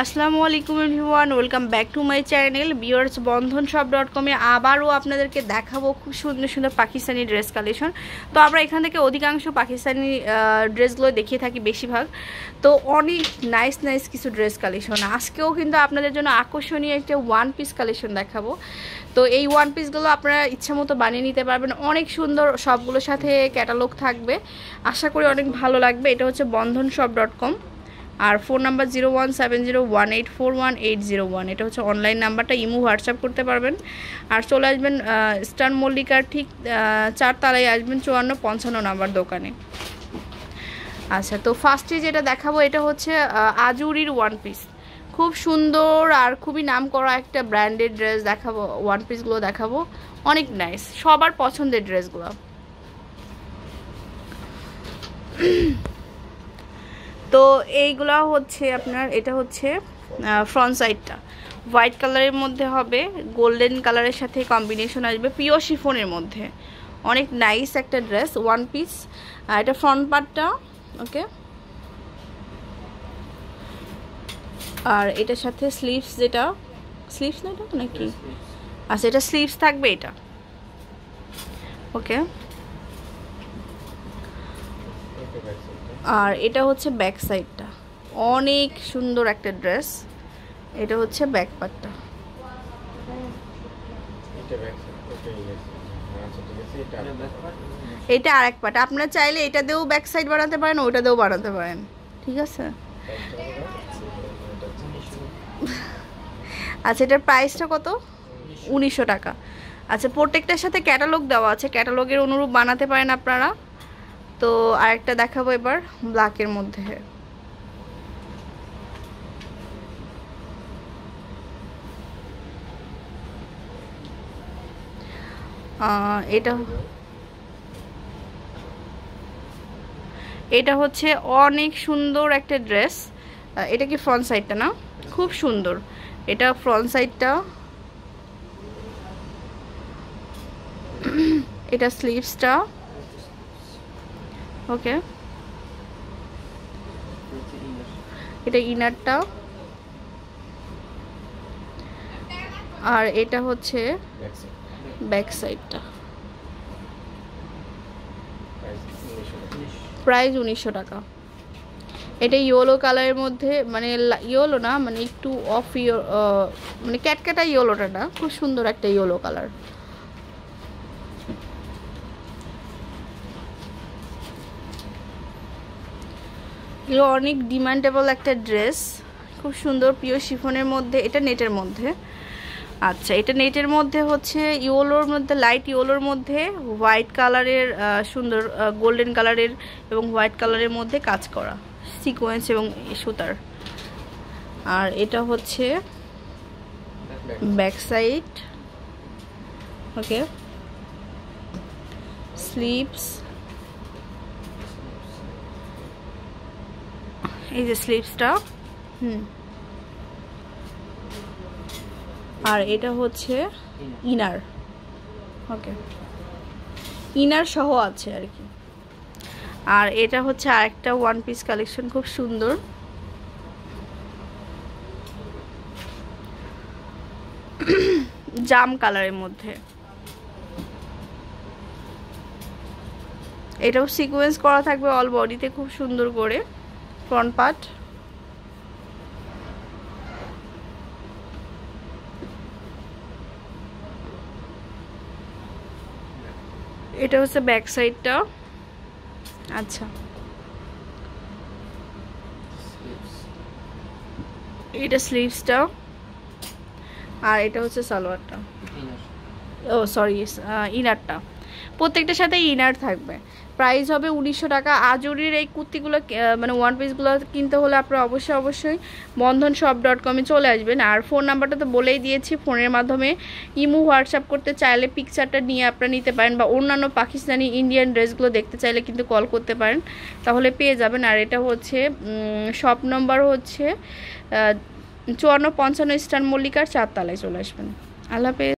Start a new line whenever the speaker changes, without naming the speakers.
আসসালামু আলাইকুম everyone welcome back to my channel বিয়ার্স বন্ধন শপ ডট কমে আবারও আপনাদেরকে দেখাবো খুব সুন্দর সুন্দর পাকিস্তানি ড্রেস কালেকশন তো আমরা এখান থেকে অধিকাংশ পাকিস্তানি ড্রেসগুলো দেখিয়ে থাকি বেশিরভাগ তো অনেক নাইস নাইস কিছু ড্রেস কালেকশন আজকেও কিন্তু আপনাদের জন্য আকর্ষণীয় একটা ওয়ান পিস কালেকশন দেখাবো তো এই ওয়ান পিসগুলো আপনারা ইচ্ছা মতো বানিয়ে নিতে পারবেন অনেক সুন্দর সবগুলোর সাথে ক্যাটালগ থাকবে আশা করি অনেক ভালো লাগবে এটা হচ্ছে বন্ধন শপ ডট কম আর phone number zero one seven zero one eight four one eight zero one এটা হচ্ছে অনলাইন নাম্বারটা ইমু হোয়াটসঅ্যাপ করতে পারবেন আর চলে আসবেন স্টার মল্লিকার ঠিক চারতলায় আসবেন চুয়ান্ন পঞ্চান্ন নাম্বার দোকানে আচ্ছা তো ফার্স্টে যেটা দেখাবো এটা হচ্ছে আজুরির ওয়ান পিস খুব সুন্দর আর খুবই নাম করা একটা ব্র্যান্ডেড ড্রেস দেখাবো ওয়ান পিসগুলো দেখাবো অনেক নাইস সবার পছন্দের ড্রেসগুলো তো এইগুলা হচ্ছে আপনার এটা হচ্ছে ফ্রন্ট সাইডটা হোয়াইট কালারের মধ্যে হবে গোল্ডেন কালারের সাথে কম্বিনেশন আসবে পিওর ফোনের মধ্যে অনেক নাইস একটা ড্রেস ওয়ান পিস এটা ফ্রন্ট পার্টটা ওকে আর এটার সাথে স্লিভস যেটা স্লিভস না এটা নাকি আচ্ছা এটা স্লিভস থাকবে এটা ওকে আর এটা হচ্ছে ব্যাক সাইডটা অনেক সুন্দর একটা ড্রেস এটা হচ্ছে ব্যাক পার্টটা এটা আর এক পার্ট আপনারা চাইলে এটা দিয়েও ব্যাক সাইড বানাতে পারেন ওটা দিয়েও বানাতে পারেন ঠিক আছে আচ্ছা এটার প্রাইসটা কত উনিশশো টাকা আচ্ছা প্রত্যেকটার সাথে ক্যাটালগ দেওয়া আছে ক্যাটালগের অনুরূপ বানাতে পারেন আপনারা তো আরেকটা দেখাবো এবার ব্ল্যাকের মধ্যে এটা এটা হচ্ছে অনেক সুন্দর একটা ড্রেস এটা কি ফ্রন্ট সাইডটা না খুব সুন্দর এটা ফ্রন্ট সাইডটা এটা স্লিভসটা ওকে এটা ইনারটা আর এটা হচ্ছে ব্যাক সাইডটা প্রাইস উনিশশো টাকা এটা ইয়েলো কালারের মধ্যে মানে ইয়েলো না মানে একটু অফ ইয়ে মানে ক্যাটক্যাটা ইয়েলোটা না খুব সুন্দর একটা ইয়েলো কালার এগুলো অনেক ডিমান্ডেবল একটা ড্রেস খুব সুন্দর প্রিয় শিফনের মধ্যে এটা নেটের মধ্যে আচ্ছা এটা নেটের মধ্যে হচ্ছে ইয়োলোর মধ্যে লাইট ইয়োলোর মধ্যে হোয়াইট কালারের সুন্দর গোল্ডেন কালারের এবং হোয়াইট কালারের মধ্যে কাজ করা সিকোয়েন্স এবং সুতার আর এটা হচ্ছে ব্যাক সাইড ওকে স্লিপস এই যে স্লিপসটা হুম আর এটা হচ্ছে ইনার ওকে ইনার সহ আছে আর কি আর এটা হচ্ছে আরেকটা ওয়ান পিস কালেকশন খুব সুন্দর জাম কালারের মধ্যে এটাও সিকোয়েন্স করা থাকবে অল বডিতে খুব সুন্দর করে ফ্রন্ট পার্ট এটা হচ্ছে ব্যাক সাইডটা আচ্ছা এটা স্লিভসটা আর এটা হচ্ছে সালোয়ারটা ও সরি ইনারটা প্রত্যেকটার সাথে ইনার থাকবে প্রাইস হবে উনিশশো টাকা আজরির এই কুর্তিগুলো মানে ওয়ান পিসগুলো কিনতে হলে আপনারা অবশ্যই অবশ্যই বন্ধন শপ ডট কমে চলে আসবেন আর ফোন নাম্বারটা তো বলেই দিয়েছি ফোনের মাধ্যমে ইমু হোয়াটসঅ্যাপ করতে চাইলে পিকচারটা নিয়ে আপনারা নিতে পারেন বা অন্যান্য পাকিস্তানি ইন্ডিয়ান ড্রেসগুলো দেখতে চাইলে কিন্তু কল করতে পারেন তাহলে পেয়ে যাবেন আর এটা হচ্ছে শপ নম্বর হচ্ছে চুয়ান্ন পঞ্চান্ন স্টার মল্লিকার চারতলায় চলে আসবেন আল্লাহ